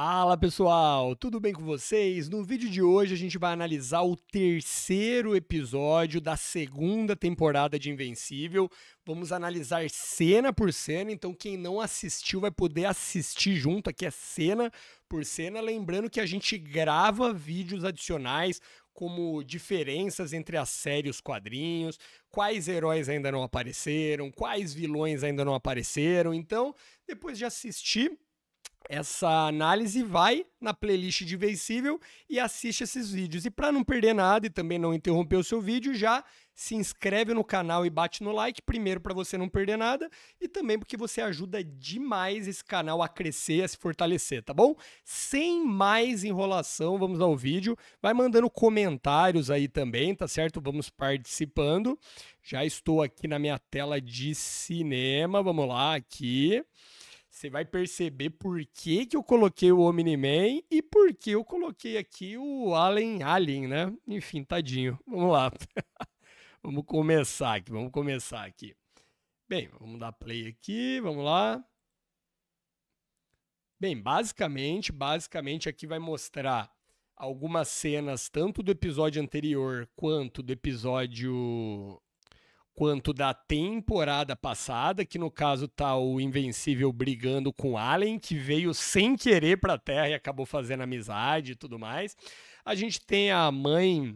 Fala pessoal, tudo bem com vocês? No vídeo de hoje a gente vai analisar o terceiro episódio da segunda temporada de Invencível. Vamos analisar cena por cena, então quem não assistiu vai poder assistir junto. Aqui a é cena por cena. Lembrando que a gente grava vídeos adicionais como diferenças entre a série e os quadrinhos, quais heróis ainda não apareceram, quais vilões ainda não apareceram. Então, depois de assistir essa análise, vai na playlist de Vencível e assiste esses vídeos. E para não perder nada e também não interromper o seu vídeo, já se inscreve no canal e bate no like, primeiro para você não perder nada e também porque você ajuda demais esse canal a crescer, a se fortalecer, tá bom? Sem mais enrolação, vamos ao vídeo. Vai mandando comentários aí também, tá certo? Vamos participando. Já estou aqui na minha tela de cinema, vamos lá, aqui. Você vai perceber por que, que eu coloquei o Omni-Man e por que eu coloquei aqui o Alien Alien, né? Enfim, tadinho. Vamos lá. vamos começar aqui, vamos começar aqui. Bem, vamos dar play aqui, vamos lá. Bem, basicamente, basicamente aqui vai mostrar algumas cenas tanto do episódio anterior quanto do episódio quanto da temporada passada, que no caso tá o Invencível brigando com Allen, que veio sem querer para a Terra e acabou fazendo amizade e tudo mais. A gente tem a mãe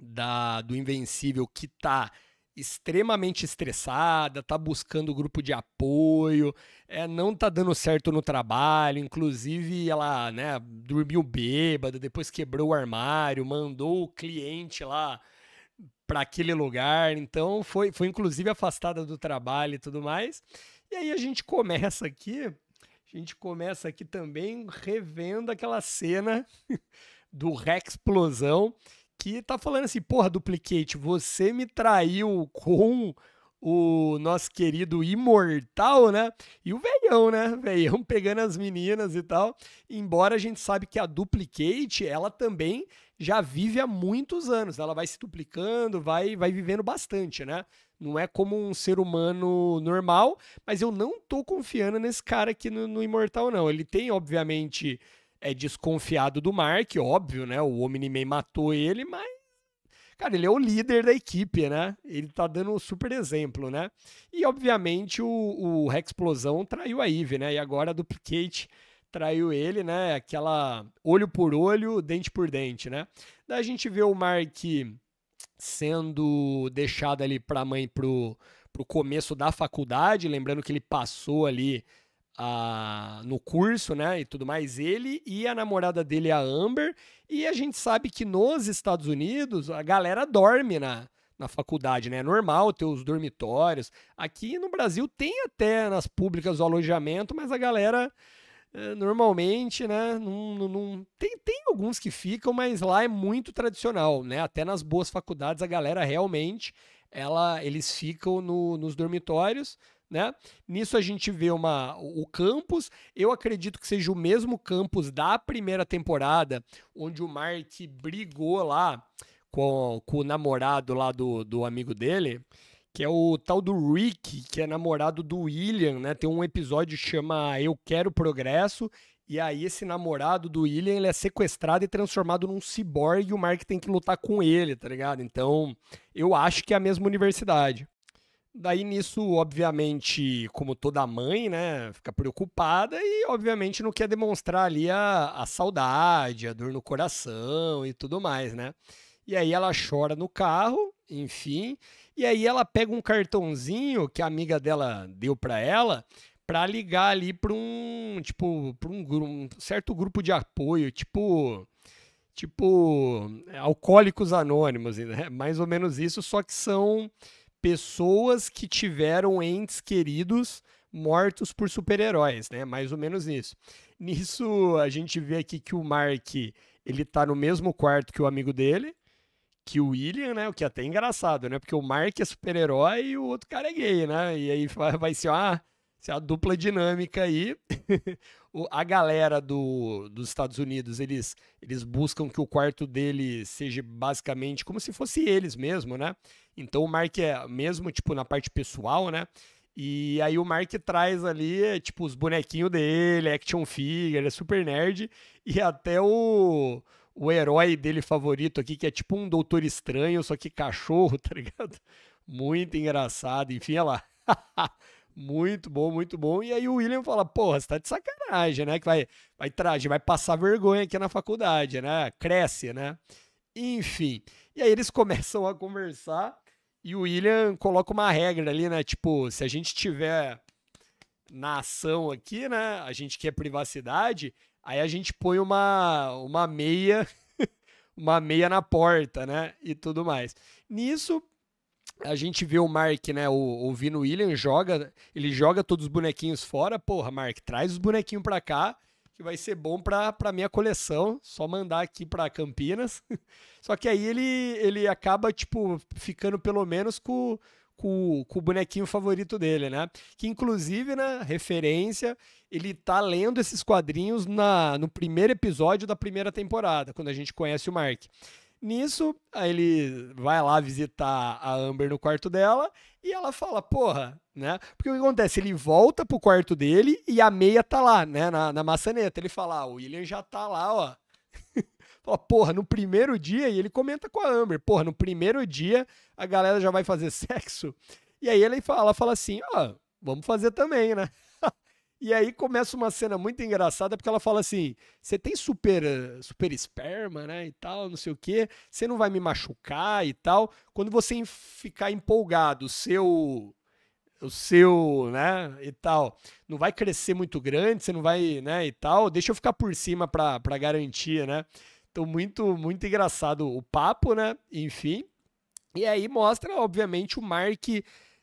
da, do Invencível que tá extremamente estressada, tá buscando grupo de apoio, é, não tá dando certo no trabalho, inclusive ela, né, dormiu bêbada, depois quebrou o armário, mandou o cliente lá para aquele lugar. Então foi, foi inclusive afastada do trabalho e tudo mais. E aí a gente começa aqui, a gente começa aqui também revendo aquela cena do Rex Explosão que tá falando assim, porra, duplicate, você me traiu com o nosso querido imortal, né? E o velhão, né? Velhão pegando as meninas e tal. Embora a gente sabe que a duplicate, ela também já vive há muitos anos. Ela vai se duplicando, vai, vai vivendo bastante, né? Não é como um ser humano normal, mas eu não tô confiando nesse cara aqui no, no Imortal, não. Ele tem, obviamente, é desconfiado do Mark, óbvio, né? O Omni-Man matou ele, mas. Cara, ele é o líder da equipe, né? Ele tá dando um super exemplo, né? E, obviamente, o, o Explosão traiu a Eve, né? E agora a Duplicate traiu ele, né? Aquela olho por olho, dente por dente, né? Daí a gente vê o Mark sendo deixado ali para a mãe pro, pro começo da faculdade, lembrando que ele passou ali a, ah, no curso, né, e tudo mais, ele e a namorada dele, a Amber, e a gente sabe que nos Estados Unidos a galera dorme na, na faculdade, né, é normal ter os dormitórios, aqui no Brasil tem até nas públicas o alojamento, mas a galera é, normalmente, né? Num, num, tem, tem alguns que ficam, mas lá é muito tradicional, né? Até nas boas faculdades a galera realmente ela, eles ficam no, nos dormitórios, né? Nisso a gente vê uma, o campus. Eu acredito que seja o mesmo campus da primeira temporada, onde o Mark brigou lá com, com o namorado lá do, do amigo dele que é o tal do Rick, que é namorado do William, né? Tem um episódio que chama Eu Quero Progresso, e aí esse namorado do William, ele é sequestrado e transformado num ciborgue, e o Mark tem que lutar com ele, tá ligado? Então, eu acho que é a mesma universidade. Daí nisso, obviamente, como toda mãe, né, fica preocupada e, obviamente, não quer é demonstrar ali a, a saudade, a dor no coração e tudo mais, né? E aí ela chora no carro, enfim, e aí ela pega um cartãozinho que a amiga dela deu para ela para ligar ali para um, tipo, para um, um certo grupo de apoio, tipo, tipo é, alcoólicos anônimos, né? mais ou menos isso, só que são pessoas que tiveram entes queridos mortos por super-heróis, né? Mais ou menos isso. Nisso a gente vê aqui que o Mark, ele tá no mesmo quarto que o amigo dele, que o William, né? O que é até engraçado, né? Porque o Mark é super-herói e o outro cara é gay, né? E aí vai ser uma, ser uma dupla dinâmica aí. a galera do, dos Estados Unidos, eles, eles buscam que o quarto dele seja basicamente como se fosse eles mesmo, né? Então o Mark é mesmo, tipo, na parte pessoal, né? E aí o Mark traz ali, tipo, os bonequinhos dele, action figure, é super nerd, e até o o herói dele favorito aqui, que é tipo um doutor estranho, só que cachorro, tá ligado? Muito engraçado, enfim, olha lá. muito bom, muito bom. E aí o William fala: Porra, você tá de sacanagem, né? Que vai, vai trazer vai passar vergonha aqui na faculdade, né? Cresce, né? Enfim. E aí eles começam a conversar e o William coloca uma regra ali, né? Tipo, se a gente tiver na ação aqui, né? A gente quer privacidade, Aí a gente põe uma, uma meia, uma meia na porta, né? E tudo mais. Nisso, a gente vê o Mark, né? O, o Vino William joga, ele joga todos os bonequinhos fora. Porra, Mark, traz os bonequinhos pra cá, que vai ser bom pra, pra minha coleção. Só mandar aqui pra Campinas. Só que aí ele, ele acaba, tipo, ficando pelo menos com com, com o bonequinho favorito dele, né? Que inclusive, na né, referência, ele tá lendo esses quadrinhos na, no primeiro episódio da primeira temporada, quando a gente conhece o Mark. Nisso, ele vai lá visitar a Amber no quarto dela e ela fala, porra, né? Porque o que acontece? Ele volta pro quarto dele e a meia tá lá, né? Na, na maçaneta. Ele fala, ah, o William já tá lá, ó. Fala, porra, no primeiro dia, e ele comenta com a Amber, porra, no primeiro dia a galera já vai fazer sexo. E aí ele fala, ela fala assim, ó, oh, vamos fazer também, né? e aí começa uma cena muito engraçada, porque ela fala assim, você tem super, eh, super esperma, né, e tal, não sei o quê, você não vai me machucar e tal. Quando você ficar empolgado, seu o seu, né, e tal, não vai crescer muito grande, você não vai, né, e tal, deixa eu ficar por cima para garantir, né? Então, muito, muito engraçado o papo, né? Enfim. E aí mostra, obviamente, o Mark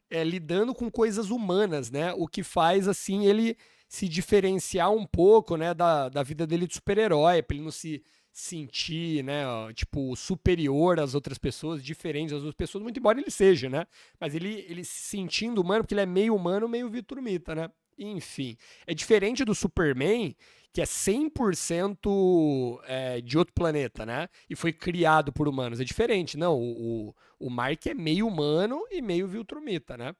é, lidando com coisas humanas, né? O que faz, assim, ele se diferenciar um pouco, né, da, da vida dele de super-herói, para ele não se sentir, né, tipo, superior às outras pessoas, diferente das outras pessoas, muito embora ele seja, né? Mas ele, ele se sentindo humano, porque ele é meio humano, meio Vitor Mita, né? Enfim, é diferente do Superman, que é 100% é, de outro planeta, né? E foi criado por humanos. É diferente, não. O, o, o Mark é meio humano e meio Viltrumita, né?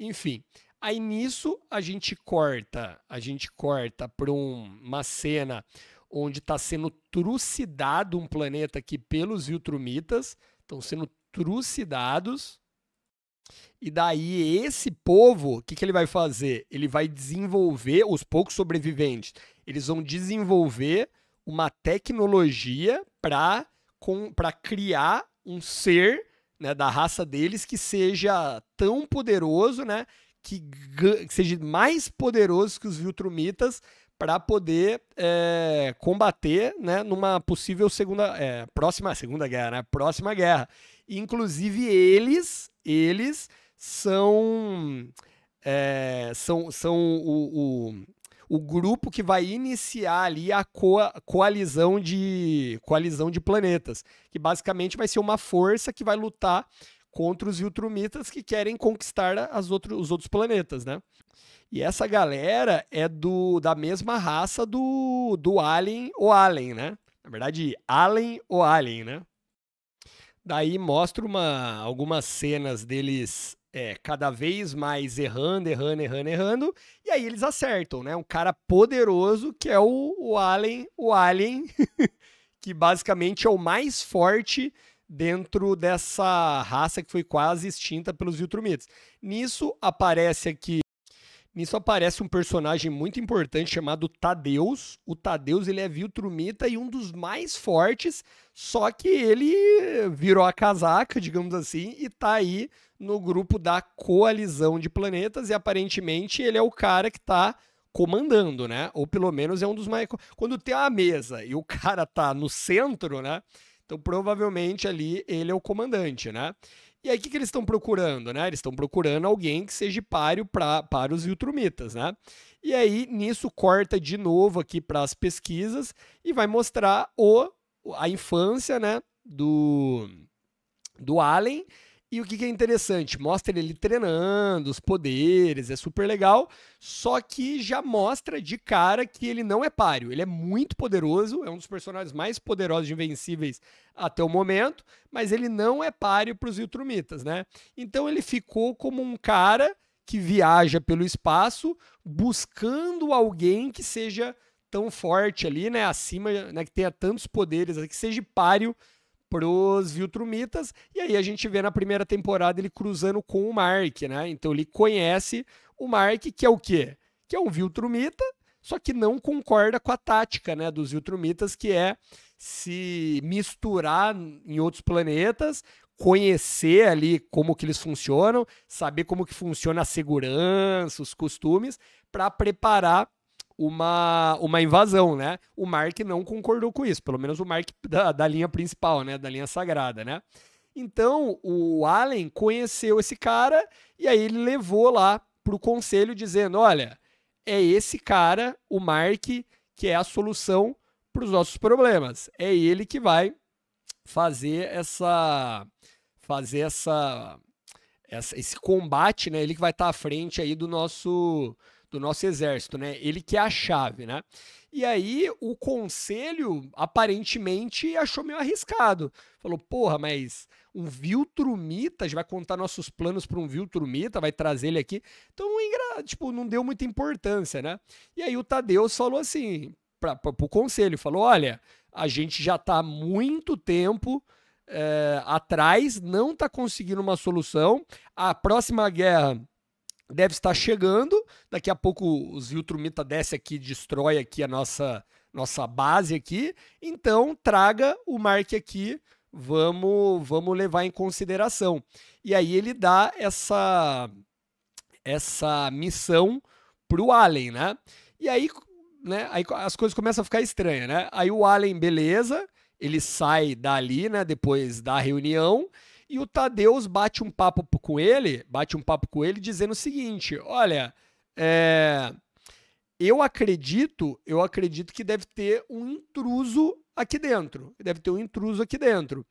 Enfim, aí nisso a gente corta, a gente corta para um, uma cena onde está sendo trucidado um planeta aqui pelos Viltrumitas, estão sendo trucidados, e daí, esse povo, o que, que ele vai fazer? Ele vai desenvolver, os poucos sobreviventes, eles vão desenvolver uma tecnologia para criar um ser né, da raça deles que seja tão poderoso, né, que, que seja mais poderoso que os Viltrumitas para poder é, combater né, numa possível segunda é, próxima segunda guerra, né, próxima guerra. Inclusive, eles, eles são, é, são, são o, o, o, grupo que vai iniciar ali a co coalizão, de, coalizão de planetas, que basicamente vai ser uma força que vai lutar contra os Viltrumitas que querem conquistar as outro, os outros planetas, né? E essa galera é do da mesma raça do, do Alien ou Alien, né? Na verdade, Alien ou Alien, né? Daí mostra uma, algumas cenas deles é, cada vez mais errando, errando, errando, errando, e aí eles acertam, né? Um cara poderoso que é o, o Alien, o Alien, que basicamente é o mais forte dentro dessa raça que foi quase extinta pelos Viltrumites. Nisso aparece aqui nisso aparece um personagem muito importante chamado Tadeus. O Tadeus ele é Viltrumita e um dos mais fortes, só que ele virou a casaca, digamos assim, e tá aí no grupo da coalizão de planetas e aparentemente ele é o cara que tá comandando, né? Ou pelo menos é um dos mais quando tem a mesa e o cara tá no centro, né? Então provavelmente ali ele é o comandante, né? E aí, o que, que eles estão procurando, né? Eles estão procurando alguém que seja páreo pra, para os Viltrumitas, né? E aí, nisso, corta de novo aqui para as pesquisas e vai mostrar o, a infância, né? Do, do Allen e o que, é interessante? Mostra ele treinando, os poderes, é super legal. Só que já mostra de cara que ele não é páreo. Ele é muito poderoso, é um dos personagens mais poderosos de Invencíveis até o momento, mas ele não é páreo para os Viltrumitas, né? Então ele ficou como um cara que viaja pelo espaço buscando alguém que seja tão forte ali, né? Acima, né? que tenha tantos poderes, que seja páreo pros Viltrumitas, e aí a gente vê na primeira temporada ele cruzando com o Mark, né? Então ele conhece o Mark, que é o quê? Que é um Viltrumita, só que não concorda com a tática, né, dos Viltrumitas, que é se misturar em outros planetas, conhecer ali como que eles funcionam, saber como que funciona a segurança, os costumes, para preparar uma, uma invasão, né? O Mark não concordou com isso, pelo menos o Mark da, da linha principal, né? Da linha sagrada, né? Então o Allen conheceu esse cara e aí ele levou lá para o conselho dizendo: olha, é esse cara, o Mark, que é a solução para os nossos problemas. É ele que vai fazer essa fazer essa, essa esse combate, né? Ele que vai estar tá à frente aí do nosso do nosso exército, né? Ele que é a chave, né? E aí o conselho aparentemente achou meio arriscado. Falou: "Porra, mas um Viltrumita, a gente vai contar nossos planos para um Viltrumita, vai trazer ele aqui". Então, tipo, não deu muita importância, né? E aí o Tadeus falou assim para o conselho, falou: "Olha, a gente já está há muito tempo é, atrás, não está conseguindo uma solução. A próxima guerra deve estar chegando. Daqui a pouco o Viltrumita desce aqui, destrói aqui a nossa, nossa base aqui. Então, traga o Mark aqui, vamos, vamos levar em consideração. E aí ele dá essa, essa missão pro Allen, né? E aí, né, aí as coisas começam a ficar estranhas, né? Aí o Allen, beleza, ele sai dali, né, depois da reunião, e o Tadeus bate um papo com ele, bate um papo com ele dizendo o seguinte: olha, é, eu acredito, eu acredito que deve ter um intruso aqui dentro. Deve ter um intruso aqui dentro.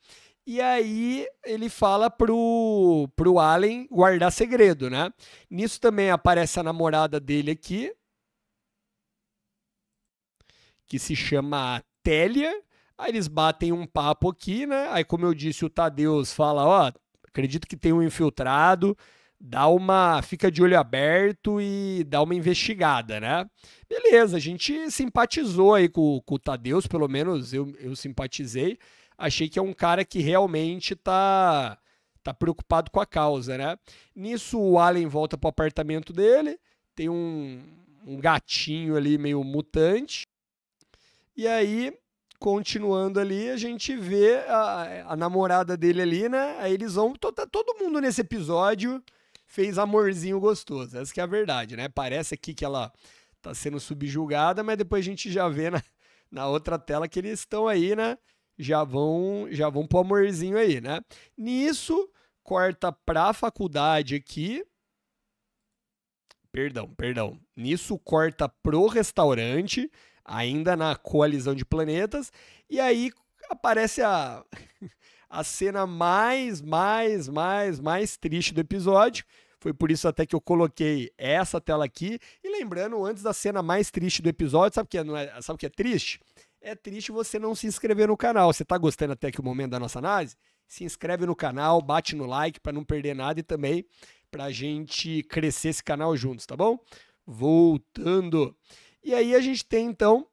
E aí ele fala pro, pro Allen guardar segredo, né? Nisso também aparece a namorada dele aqui, que se chama Télia, Aí eles batem um papo aqui, né? Aí, como eu disse, o Tadeus fala: Ó, acredito que tem um infiltrado, dá uma. fica de olho aberto e dá uma investigada, né? Beleza, a gente simpatizou aí com, com o Tadeus, pelo menos eu, eu simpatizei. Achei que é um cara que realmente tá, tá preocupado com a causa, né? Nisso, o Allen volta pro apartamento dele, tem um, um gatinho ali meio mutante. E aí continuando ali, a gente vê a, a namorada dele ali, né? Aí eles vão. To, tá todo mundo nesse episódio fez amorzinho gostoso. Essa que é a verdade, né? Parece aqui que ela tá sendo subjugada, mas depois a gente já vê na, na outra tela que eles estão aí, né? Já vão, já vão pro amorzinho aí, né? Nisso, corta pra faculdade aqui. Perdão, perdão. Nisso corta pro restaurante ainda na coalizão de planetas, e aí aparece a, a cena mais, mais, mais, mais triste do episódio. Foi por isso até que eu coloquei essa tela aqui. E lembrando, antes da cena mais triste do episódio, sabe o que é, não é, sabe o que é triste? É triste você não se inscrever no canal. Você está gostando até aqui o momento da nossa análise? Se inscreve no canal, bate no like para não perder nada e também para a gente crescer esse canal juntos, tá bom? Voltando. E aí a gente tem então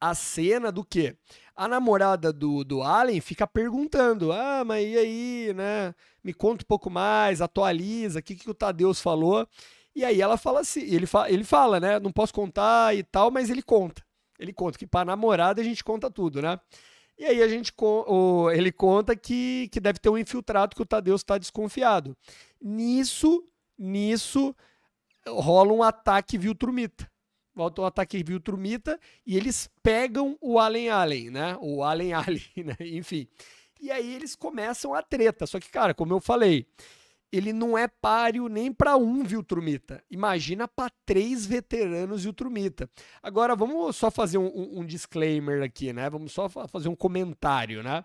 a cena do que a namorada do, do Allen fica perguntando: ah, mas e aí, né? Me conta um pouco mais, atualiza, o que, que o Tadeus falou. E aí ela fala assim: ele, fa ele fala, né? Não posso contar e tal, mas ele conta. Ele conta que para namorada a gente conta tudo, né? E aí a gente o, ele conta que, que deve ter um infiltrado que o Tadeus está desconfiado. Nisso, nisso rola um ataque Viltrumita volta o ataque viu Trumita e eles pegam o Allen Allen, né? O Allen Allen, né? enfim. E aí eles começam a treta. Só que, cara, como eu falei, ele não é páreo nem para um Viltrumita. Imagina para três veteranos Viltrumita. Agora, vamos só fazer um, um, um, disclaimer aqui, né? Vamos só fazer um comentário, né?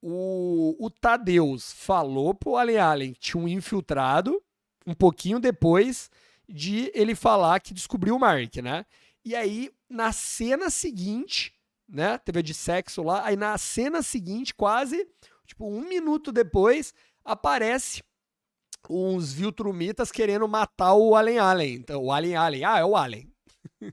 O, o Tadeus falou pro Allen Allen que tinha um infiltrado. Um pouquinho depois, de ele falar que descobriu o Mark, né? E aí, na cena seguinte, né? Teve de sexo lá. Aí, na cena seguinte, quase, tipo, um minuto depois, aparece uns Viltrumitas querendo matar o Alien Alien. Então, o Alien Alien. Ah, é o Alien.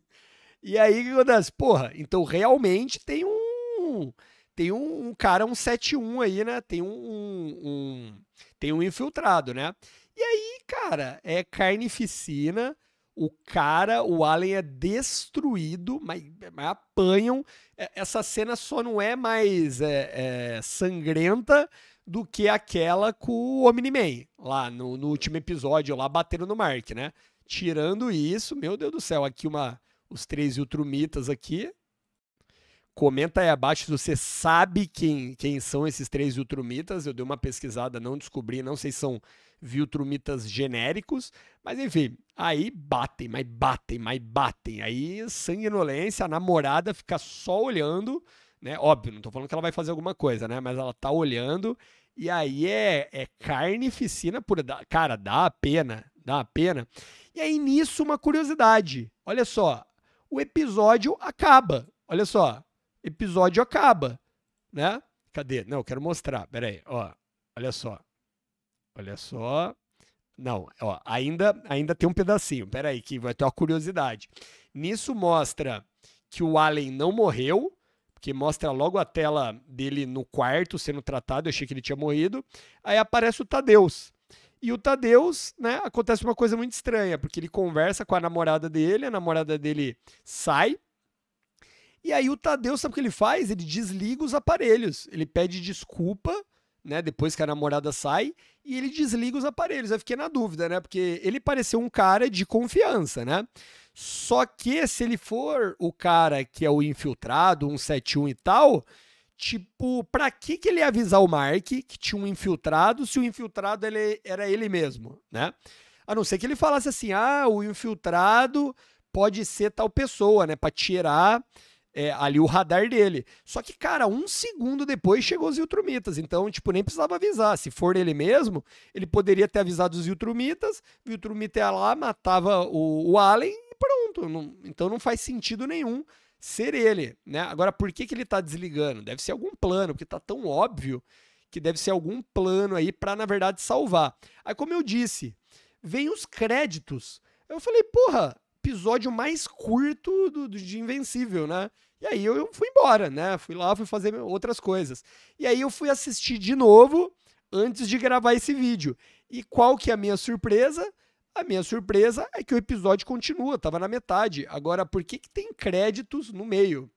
e aí, o que acontece? Porra, então realmente tem um tem um, um, cara, um 7-1 aí, né? Tem um, um, um, tem um infiltrado, né? E aí, cara, é carnificina. O cara, o Allen é destruído, mas, mas apanham. É, essa cena só não é mais é, é, sangrenta do que aquela com o Omni-Man, lá no, no, último episódio, lá batendo no Mark, né? Tirando isso, meu Deus do céu, aqui uma os três Ultrumitas aqui, Comenta aí abaixo se você sabe quem, quem são esses três Viltrumitas. Eu dei uma pesquisada, não descobri, não sei se são Viltrumitas genéricos, mas enfim, aí batem, mas batem, mas batem. Aí sanguinolência, a namorada fica só olhando, né? Óbvio, não estou falando que ela vai fazer alguma coisa, né? Mas ela está olhando e aí é, é carnificina pura. Cara, dá a pena, dá a pena. E aí nisso uma curiosidade. Olha só, o episódio acaba. Olha só, episódio acaba, né? Cadê? Não, eu quero mostrar. Pera aí, ó. Olha só. Olha só. Não, ó, ainda, ainda tem um pedacinho. Pera aí, que vai ter uma curiosidade. Nisso mostra que o Allen não morreu, porque mostra logo a tela dele no quarto sendo tratado. Eu achei que ele tinha morrido. Aí aparece o Tadeus. E o Tadeus, né, acontece uma coisa muito estranha, porque ele conversa com a namorada dele, a namorada dele sai, e aí o Tadeu, sabe o que ele faz? Ele desliga os aparelhos. Ele pede desculpa, né? Depois que a namorada sai, e ele desliga os aparelhos. Eu fiquei na dúvida, né? Porque ele pareceu um cara de confiança, né? Só que se ele for o cara que é o infiltrado, 171 e tal, tipo, pra que, que ele ia avisar o Mark que tinha um infiltrado se o infiltrado ele, era ele mesmo, né? A não ser que ele falasse assim: ah, o infiltrado pode ser tal pessoa, né? Pra tirar é, ali o radar dele. Só que, cara, um segundo depois chegou os Viltrumitas. Então, tipo, nem precisava avisar. Se for ele mesmo, ele poderia ter avisado os Viltrumitas. Viltrumita ia lá, matava o, o Allen e pronto. Não, então não faz sentido nenhum ser ele, né? Agora, por que, que ele tá desligando? Deve ser algum plano, porque tá tão óbvio que deve ser algum plano aí para na verdade, salvar. Aí, como eu disse, vem os créditos. Eu falei, porra, episódio mais curto do, do, de Invencível, né? E aí eu, fui embora, né? Fui lá, fui fazer outras coisas. E aí eu fui assistir de novo antes de gravar esse vídeo. E qual que é a minha surpresa? A minha surpresa é que o episódio continua, tava na metade. Agora, por que, que tem créditos no meio?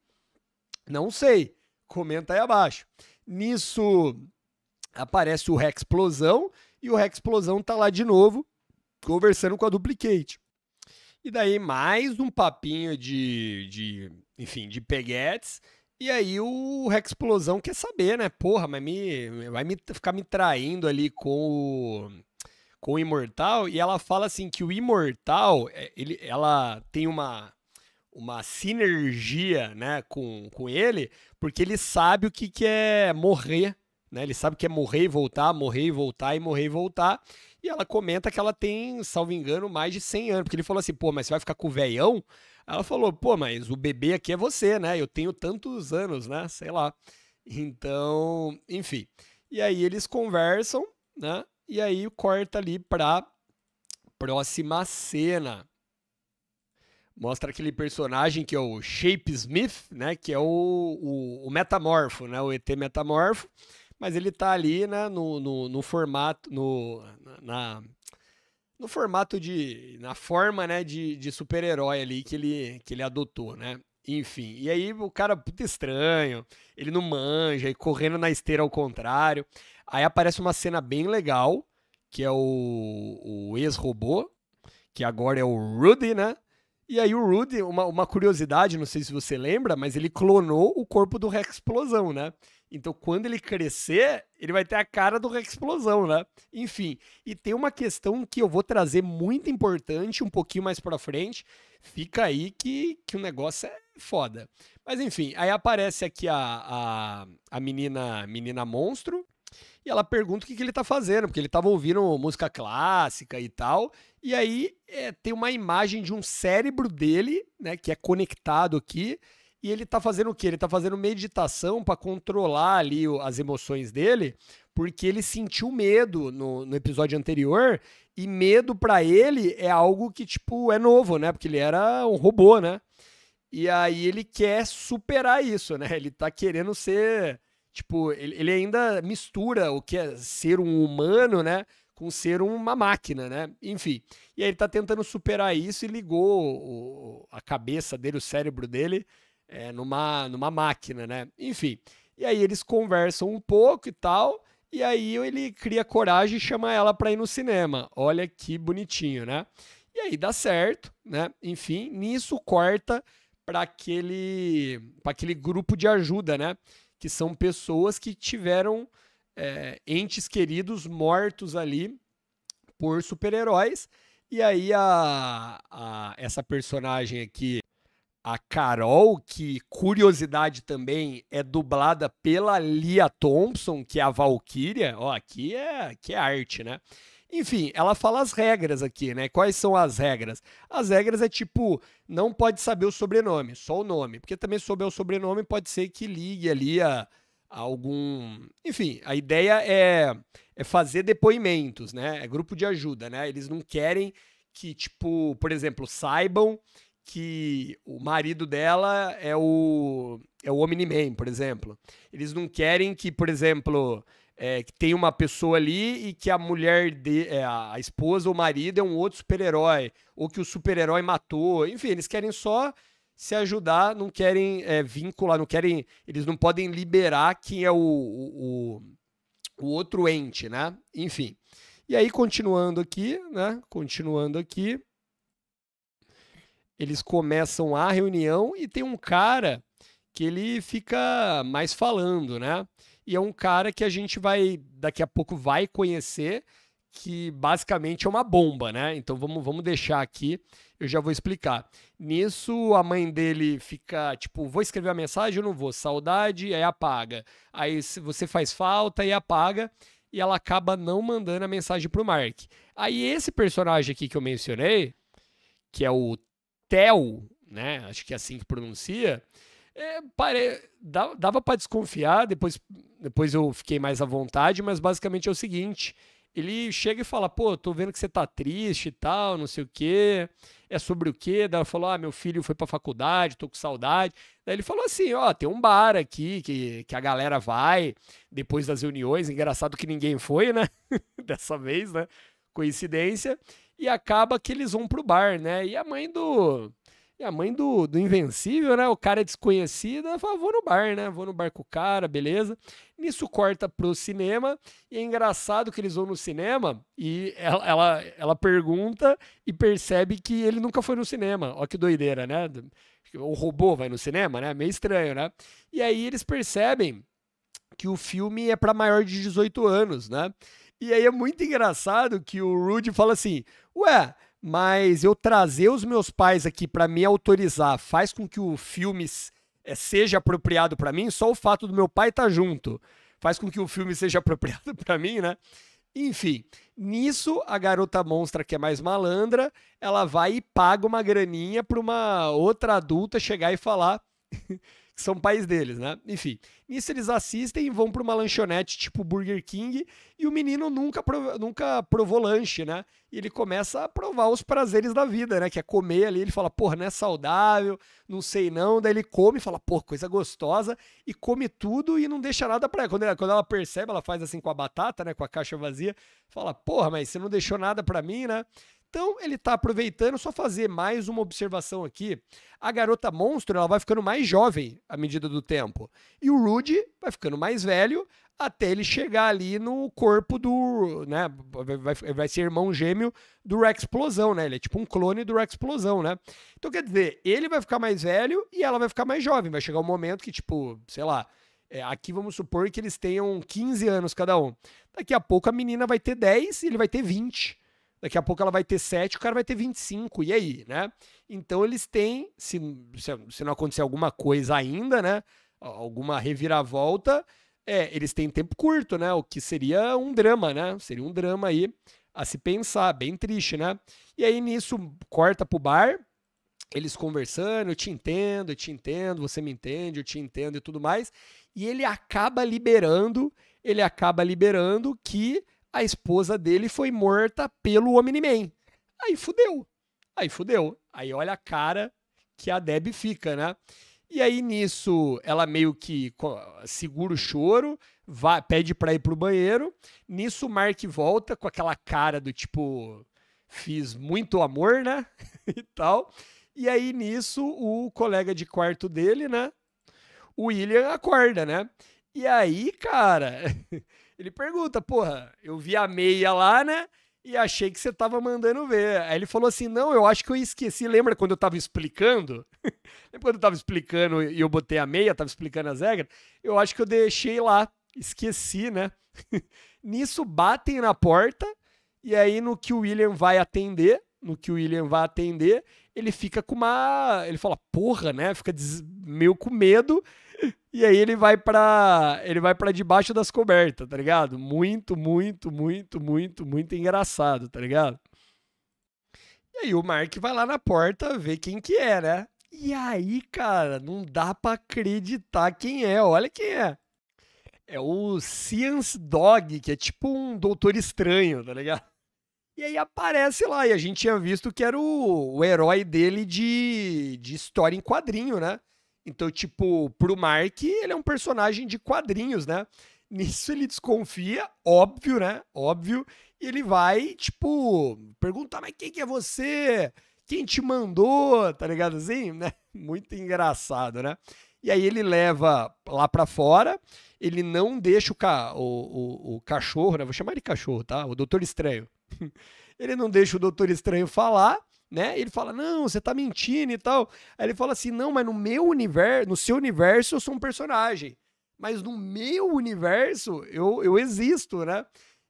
Não sei. Comenta aí abaixo. Nisso aparece o Rex Explosão e o Rex Explosão tá lá de novo conversando com a Duplicate. E daí mais um papinho de, de enfim, de peguetes. E aí o Rex Explosão quer saber, né? Porra, mas me, vai me, ficar me traindo ali com o, com o Imortal. E ela fala assim que o Imortal, é, ele, ela tem uma, uma sinergia né, com, com ele, porque ele sabe o que, que é morrer né? Ele sabe que é morrer e voltar, morrer e voltar e morrer e voltar. E ela comenta que ela tem, salvo engano, mais de 100 anos. Porque ele falou assim, pô, mas você vai ficar com o velhão? Ela falou, pô, mas o bebê aqui é você, né? Eu tenho tantos anos, né? Sei lá. Então, enfim. E aí eles conversam, né? E aí corta ali pra próxima cena. Mostra aquele personagem que é o Shape Smith, né? Que é o, o, o metamorfo, né? O ET metamorfo mas ele tá ali né, no, no, no formato, no, na, no formato de, na forma né, de, de super-herói ali que ele, que ele adotou, né? Enfim, e aí o cara, é puta estranho, ele não manja, e correndo na esteira ao contrário. Aí aparece uma cena bem legal, que é o, o ex-robô, que agora é o Rudy, né? E aí o Rudy, uma, uma curiosidade, não sei se você lembra, mas ele clonou o corpo do Rex Explosão, né? Então, quando ele crescer, ele vai ter a cara do Explosão, né? Enfim, e tem uma questão que eu vou trazer muito importante um pouquinho mais para frente. Fica aí que, que o negócio é foda. Mas enfim, aí aparece aqui a, a, a menina, menina monstro. E ela pergunta o que, que ele tá fazendo, porque ele tava ouvindo música clássica e tal. E aí é, tem uma imagem de um cérebro dele, né, que é conectado aqui, e ele tá fazendo o quê? Ele tá fazendo meditação para controlar ali as emoções dele, porque ele sentiu medo no, no episódio anterior, e medo para ele é algo que, tipo, é novo, né? Porque ele era um robô, né? E aí ele quer superar isso, né? Ele tá querendo ser. Tipo, ele, ele ainda mistura o que é ser um humano, né? Com ser uma máquina, né? Enfim. E aí ele tá tentando superar isso e ligou o, a cabeça dele, o cérebro dele, é, numa, numa máquina, né? Enfim. E aí eles conversam um pouco e tal. E aí ele cria coragem e chama ela para ir no cinema. Olha que bonitinho, né? E aí dá certo, né? Enfim, nisso corta para aquele para aquele grupo de ajuda, né? Que são pessoas que tiveram é, entes queridos mortos ali por super-heróis. E aí a, a essa personagem aqui a Carol, que curiosidade também é dublada pela Lia Thompson, que é a Valkyria. Ó, aqui é, aqui é arte, né? Enfim, ela fala as regras aqui, né? Quais são as regras? As regras é tipo, não pode saber o sobrenome, só o nome, porque também saber souber o sobrenome pode ser que ligue ali a, a algum, enfim, a ideia é é fazer depoimentos, né? É grupo de ajuda, né? Eles não querem que tipo, por exemplo, saibam que o marido dela é o é o Omni-Man, por exemplo. Eles não querem que, por exemplo, é, que tenha uma pessoa ali e que a mulher de é, a esposa ou o marido é um outro super-herói ou que o super-herói matou. Enfim, eles querem só se ajudar, não querem é, vincular, não querem, eles não podem liberar quem é o, o, o outro ente, né? Enfim. E aí continuando aqui, né? Continuando aqui eles começam a reunião e tem um cara que ele fica mais falando, né? E é um cara que a gente vai daqui a pouco vai conhecer que basicamente é uma bomba, né? Então vamos, vamos deixar aqui, eu já vou explicar. Nisso a mãe dele fica tipo, vou escrever a mensagem, ou não vou, saudade, aí apaga. Aí você faz falta e apaga e ela acaba não mandando a mensagem pro Mark. Aí esse personagem aqui que eu mencionei, que é o Tel, né? Acho que é assim que pronuncia. É, pare... dava para desconfiar, depois, depois eu fiquei mais à vontade, mas basicamente é o seguinte: ele chega e fala, pô, tô vendo que você tá triste e tal, não sei o quê, é sobre o quê? Daí ela falou, ah, meu filho foi pra faculdade, tô com saudade. Daí ele falou assim, ó, oh, tem um bar aqui que, que a galera vai depois das reuniões, engraçado que ninguém foi, né? Dessa vez, né? Coincidência e acaba que eles vão pro bar, né? E a mãe do. E a mãe do, do Invencível, né? O cara é ela fala, vou no bar, né? Vou no bar com o cara, beleza. Nisso corta pro cinema, e é engraçado que eles vão no cinema e ela, ela, ela pergunta e percebe que ele nunca foi no cinema. Ó que doideira, né? O robô vai no cinema, né? Meio estranho, né? E aí eles percebem que o filme é para maior de 18 anos, né? E aí é muito engraçado que o Rude fala assim: Ué, mas eu trazer os meus pais aqui para me autorizar faz com que o filme eh, seja apropriado para mim? Só o fato do meu pai estar tá junto faz com que o filme seja apropriado para mim, né? Enfim, nisso a garota monstra que é mais malandra, ela vai e paga uma graninha para uma outra adulta chegar e falar que são pais deles, né? Enfim, nisso eles assistem e vão para uma lanchonete tipo Burger King e o menino nunca, nunca provou lanche, né? E ele começa a provar os prazeres da vida, né? Que é comer ali, ele fala, porra, não é saudável, não sei não. Daí ele come e fala, pô, coisa gostosa, e come tudo e não deixa nada para ela. Quando, ela. quando ela percebe, ela faz assim com a batata, né? Com a caixa vazia, fala, porra, mas você não deixou nada para mim, né? Então ele está aproveitando, só fazer mais uma observação aqui. A garota monstro ela vai ficando mais jovem à medida do tempo. E o Rude vai ficando mais velho até ele chegar ali no corpo do. Né, vai, vai ser irmão gêmeo do Rex Explosão, né? Ele é tipo um clone do Rex Explosão, né? Então quer dizer, ele vai ficar mais velho e ela vai ficar mais jovem. Vai chegar um momento que, tipo, sei lá. É, aqui vamos supor que eles tenham 15 anos cada um. Daqui a pouco a menina vai ter 10 e ele vai ter 20 daqui a pouco ela vai ter 7, o cara vai ter 25, e aí, né? Então eles têm, se, se não acontecer alguma coisa ainda, né? Alguma reviravolta, é, eles têm tempo curto, né? O que seria um drama, né? Seria um drama aí a se pensar, bem triste, né? E aí nisso corta pro bar, eles conversando, eu te entendo, eu te entendo, você me entende, eu te entendo e tudo mais. E ele acaba liberando, ele acaba liberando que a esposa dele foi morta pelo Omni-Man. Aí fudeu. Aí fudeu. Aí olha a cara que a Deb fica, né? E aí nisso ela meio que segura o choro, vai, pede para ir pro banheiro. Nisso o Mark volta com aquela cara do tipo fiz muito amor, né? e tal. E aí nisso o colega de quarto dele, né? O William acorda, né? E aí, cara, Ele pergunta, porra, eu vi a meia lá, né? E achei que você tava mandando ver. Aí ele falou assim: não, eu acho que eu esqueci. Lembra quando eu tava explicando? Lembra quando eu tava explicando e eu botei a meia, tava explicando as regras? Eu acho que eu deixei lá. Esqueci, né? Nisso batem na porta, e aí no que o William vai atender, no que o William vai atender, ele fica com uma. Ele fala, porra, né? Fica des... meio com medo. E aí ele vai para ele vai para debaixo das cobertas, tá ligado? Muito, muito, muito, muito, muito engraçado, tá ligado? E aí o Mark vai lá na porta ver quem que é, né? E aí, cara, não dá para acreditar quem é. Olha quem é. É o Science Dog, que é tipo um doutor estranho, tá ligado? E aí aparece lá, e a gente tinha visto que era o, o herói dele de, de história em quadrinho, né? Então, tipo, pro Mark, ele é um personagem de quadrinhos, né? Nisso ele desconfia, óbvio, né? Óbvio. E ele vai, tipo, perguntar, mas quem que é você? Quem te mandou? Tá ligado assim, né? Muito engraçado, né? E aí ele leva lá para fora, ele não deixa o, ca o, o, o, cachorro, né? Vou chamar de cachorro, tá? O Doutor Estranho. ele não deixa o Doutor Estranho falar, né? Ele fala: "Não, você tá mentindo e tal". Aí ele fala assim: "Não, mas no meu universo, no seu universo eu sou um personagem, mas no meu universo eu, eu existo, né?"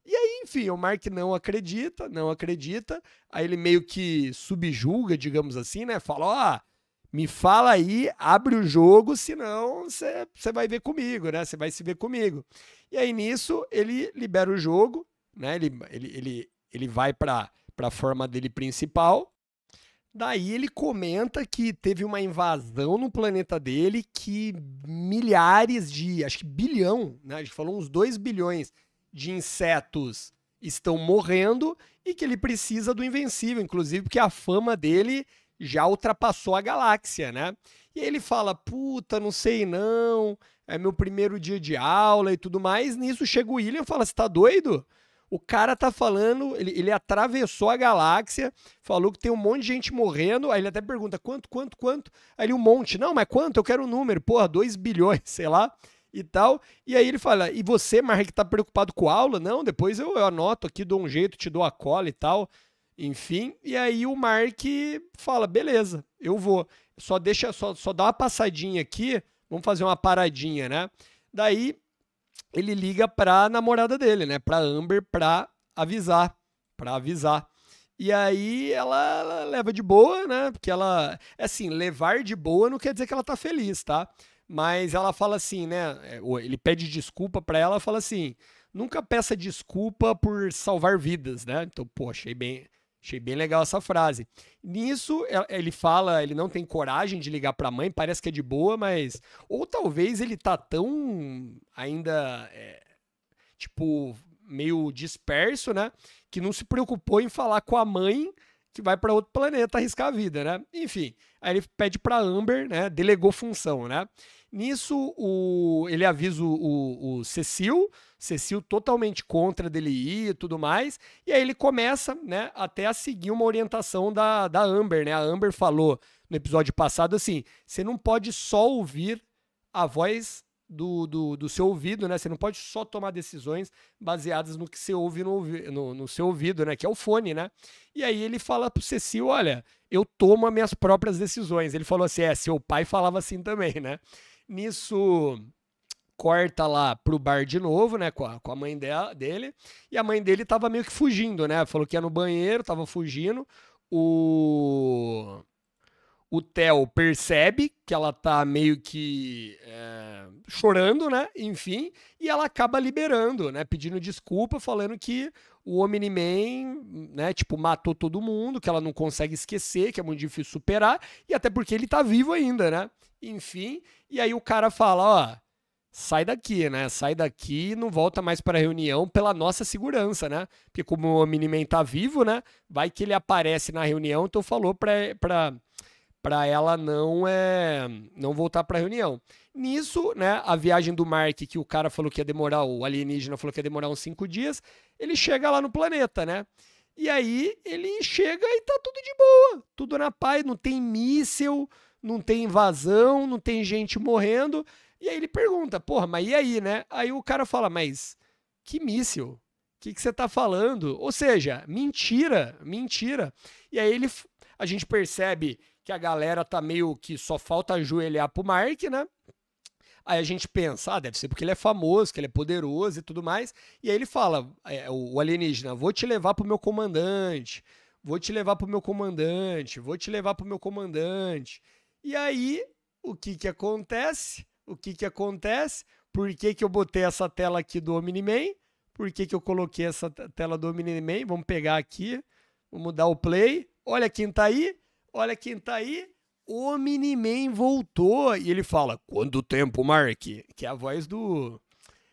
E aí, enfim, o Mark não acredita, não acredita. Aí ele meio que subjuga, digamos assim, né? Fala: "Ó, oh, me fala aí, abre o jogo, senão você vai ver comigo, né? Você vai se ver comigo. E aí nisso ele libera o jogo, né? Ele, ele, ele, ele vai para a forma dele principal, Daí ele comenta que teve uma invasão no planeta dele que milhares de, acho que bilhão, né? A gente falou uns 2 bilhões de insetos estão morrendo e que ele precisa do invencível, inclusive porque a fama dele já ultrapassou a galáxia, né? E ele fala: "Puta, não sei não, é meu primeiro dia de aula e tudo mais". Nisso chega o William e fala: "Você tá doido?" O cara tá falando, ele, ele atravessou a galáxia, falou que tem um monte de gente morrendo, aí ele até pergunta quanto, quanto, quanto, aí ele um monte, não, mas quanto? Eu quero um número, porra, 2 bilhões, sei lá, e tal. E aí ele fala, e você, Mark, tá preocupado com aula? Não, depois eu, eu anoto aqui, dou um jeito, te dou a cola e tal, enfim. E aí o Mark fala, beleza, eu vou, só deixa, só, só dá uma passadinha aqui, vamos fazer uma paradinha, né? Daí ele liga pra namorada dele, né? Pra Amber, pra avisar. Pra avisar. E aí ela, leva de boa, né? Porque ela. É assim, levar de boa não quer dizer que ela tá feliz, tá? Mas ela fala assim, né? É, ele pede desculpa pra ela, fala assim: nunca peça desculpa por salvar vidas, né? Então, pô, achei bem. Achei bem legal essa frase. Nisso, ele fala, ele não tem coragem de ligar para a mãe, parece que é de boa, mas. Ou talvez ele tá tão ainda. É, tipo, meio disperso, né? Que não se preocupou em falar com a mãe que vai para outro planeta arriscar a vida, né? Enfim, aí ele pede para Amber, né? Delegou função, né? Nisso, o, ele avisa o, o Cecil, Cecil totalmente contra dele ir e tudo mais, e aí ele começa, né, até a seguir uma orientação da, da Amber, né? A Amber falou no episódio passado assim: você não pode só ouvir a voz do, do, do, seu ouvido, né? Você não pode só tomar decisões baseadas no que você ouve no, no, no seu ouvido, né? Que é o fone, né? E aí ele fala pro Cecil, olha, eu tomo as minhas próprias decisões. Ele falou assim, é, seu pai falava assim também, né? Nisso corta lá pro bar de novo, né, com a, com a mãe dela, dele, e a mãe dele tava meio que fugindo, né? Falou que ia no banheiro, tava fugindo. O o Theo percebe que ela tá meio que é, chorando, né? Enfim, e ela acaba liberando, né? Pedindo desculpa, falando que o Omni-Man, né? Tipo, matou todo mundo, que ela não consegue esquecer, que é muito difícil superar, e até porque ele tá vivo ainda, né? Enfim, e aí o cara fala: ó, sai daqui, né? Sai daqui e não volta mais para a reunião pela nossa segurança, né? Porque como o Miniman tá vivo, né? Vai que ele aparece na reunião, então falou para para ela não é não voltar para a reunião. Nisso, né, a viagem do Mark, que o cara falou que ia demorar, o alienígena falou que ia demorar uns cinco dias, ele chega lá no planeta, né? E aí ele chega e tá tudo de boa, tudo na paz, não tem míssil, não tem invasão, não tem gente morrendo. E aí ele pergunta, porra, mas e aí, né? Aí o cara fala, mas que míssil? O que, que você tá falando? Ou seja, mentira, mentira. E aí ele, a gente percebe que a galera tá meio que só falta ajoelhar pro Mark, né? Aí a gente pensa, ah, deve ser porque ele é famoso, que ele é poderoso e tudo mais. E aí ele fala, é, o alienígena, vou te levar pro meu comandante, vou te levar pro meu comandante, vou te levar pro meu comandante. E aí, o que que acontece? O que que acontece? Por que que eu botei essa tela aqui do Omni-Man? Por que que eu coloquei essa tela do Omni-Man? Vamos pegar aqui, vamos dar o play. Olha quem tá aí, olha quem tá aí, o Miniman voltou. E ele fala, quando tempo, Mark? Que é a voz do...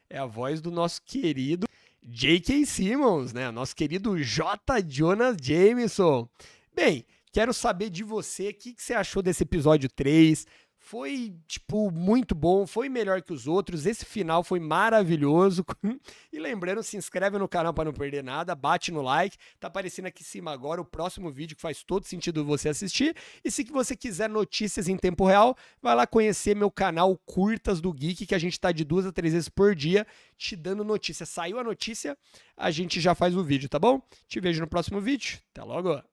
É a voz do nosso querido J.K. Simmons, né? Nosso querido J. Jonas Jameson. Bem, quero saber de você o que, que você achou desse episódio 3 foi, tipo, muito bom, foi melhor que os outros. Esse final foi maravilhoso. e lembrando, se inscreve no canal para não perder nada, bate no like. Tá aparecendo aqui em cima agora o próximo vídeo que faz todo sentido você assistir. E se você quiser notícias em tempo real, vai lá conhecer meu canal Curtas do Geek, que a gente tá de duas a três vezes por dia te dando notícia. Saiu a notícia, a gente já faz o vídeo, tá bom? Te vejo no próximo vídeo. Até logo.